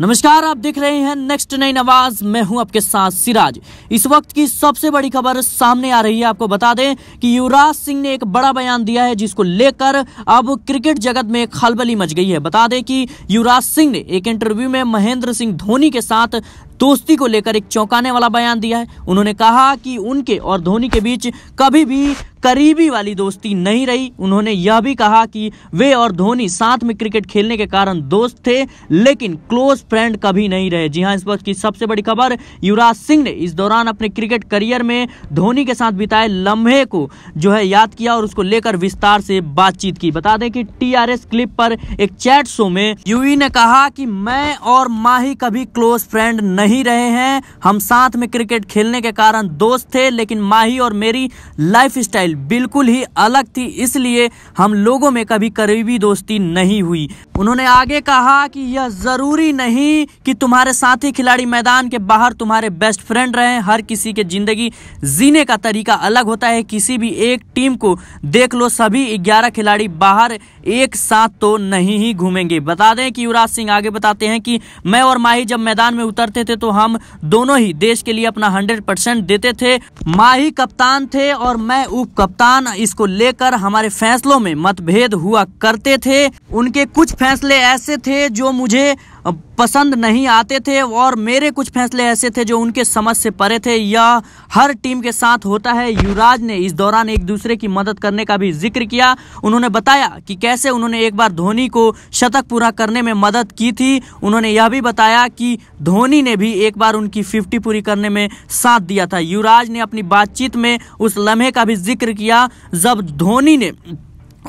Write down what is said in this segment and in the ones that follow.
नमस्कार आप देख रहे हैं नेक्स्ट नई आवाज मैं हूं आपके साथ सिराज इस वक्त की सबसे बड़ी खबर सामने आ रही है आपको बता दें कि युवराज सिंह ने एक बड़ा बयान दिया है जिसको लेकर अब क्रिकेट जगत में खलबली मच गई है बता दें कि युवराज सिंह ने एक इंटरव्यू में महेंद्र सिंह धोनी के साथ दोस्ती को लेकर एक चौंकाने वाला बयान दिया है उन्होंने कहा कि उनके और धोनी के बीच कभी भी करीबी वाली दोस्ती नहीं रही उन्होंने यह भी कहा कि वे और धोनी साथ में क्रिकेट खेलने के कारण दोस्त थे लेकिन क्लोज फ्रेंड कभी नहीं रहे जी हाँ इस वक्त की सबसे बड़ी खबर युवराज सिंह ने इस दौरान अपने क्रिकेट करियर में धोनी के साथ बिताए लम्हे को जो है याद किया और उसको लेकर विस्तार से बातचीत की बता दें कि टीआरएस क्लिप पर एक चैट शो में यूवी ने कहा कि मैं और माही कभी क्लोज फ्रेंड नहीं रहे हैं हम साथ में क्रिकेट खेलने के कारण दोस्त थे लेकिन माही और मेरी लाइफ स्टाइल बिल्कुल बिल्कुल ही अलग थी इसलिए हम लोगों में कभी करीबी दोस्ती नहीं हुई उन्होंने आगे कहा कि यह ज़रूरी नहीं कि तुम्हारे साथी खिलाड़ी मैदान के बाहर तुम्हारे बेस्ट फ्रेंड रहे हर किसी के ज़िंदगी जीने का तरीका अलग होता है किसी भी एक टीम को देख लो सभी ग्यारह खिलाड़ी बाहर एक साथ तो नहीं ही घूमेंगे बता दें कि युवराज सिंह आगे बताते हैं कि मैं और माही जब मैदान में उतरते थे तो हम दोनों ही देश के लिए अपना हंड्रेड देते थे माही कप्तान थे और मैं उप कप्तान इसको लेकर हमारे फैसलों में मतभेद हुआ करते थे उनके कुछ फैसले ऐसे थे जो मुझे पसंद नहीं आते थे और मेरे कुछ फैसले ऐसे थे जो उनके समझ से परे थे यह हर टीम के साथ होता है युवराज ने इस दौरान एक दूसरे की मदद करने का भी जिक्र किया उन्होंने बताया कि कैसे उन्होंने एक बार धोनी को शतक पूरा करने में मदद की थी उन्होंने यह भी बताया कि धोनी ने भी एक बार उनकी फिफ्टी पूरी करने में साथ दिया था युवराज ने अपनी बातचीत में उस लम्हे का भी जिक्र किया जब धोनी ने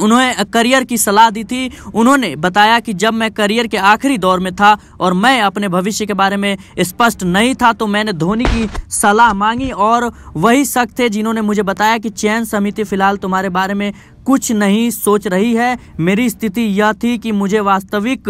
उन्हें करियर की सलाह दी थी उन्होंने बताया कि जब मैं करियर के आखिरी दौर में था और मैं अपने भविष्य के बारे में स्पष्ट नहीं था तो मैंने धोनी की सलाह मांगी और वही शख्स थे जिन्होंने मुझे बताया कि चयन समिति फिलहाल तुम्हारे बारे में कुछ नहीं सोच रही है मेरी स्थिति यह थी कि मुझे वास्तविक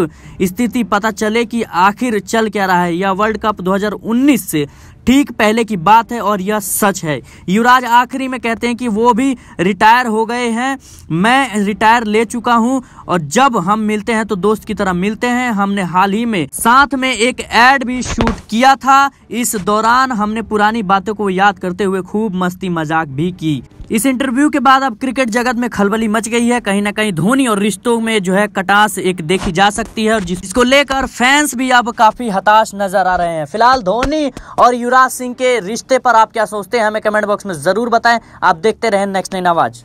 स्थिति पता चले कि आखिर चल क्या रहा है यह वर्ल्ड कप 2019 से ठीक पहले की बात है और यह सच है युवराज आखिरी में कहते हैं कि वो भी रिटायर हो गए हैं मैं रिटायर ले चुका हूं और जब हम मिलते हैं तो दोस्त की तरह मिलते हैं हमने हाल ही में साथ में एक एड भी शूट किया था इस दौरान हमने पुरानी बातों को याद करते हुए खूब मस्ती मजाक भी की इस इंटरव्यू के बाद अब क्रिकेट जगत में खल खलबली मच गई है कहीं ना कहीं धोनी और रिश्तों में जो है कटास एक देखी जा सकती है और जिसको लेकर फैंस भी अब काफी हताश नजर आ रहे हैं फिलहाल धोनी और युवराज सिंह के रिश्ते पर आप क्या सोचते हैं हमें कमेंट बॉक्स में जरूर बताएं आप देखते रहें नेक्स्ट नाइन आवाज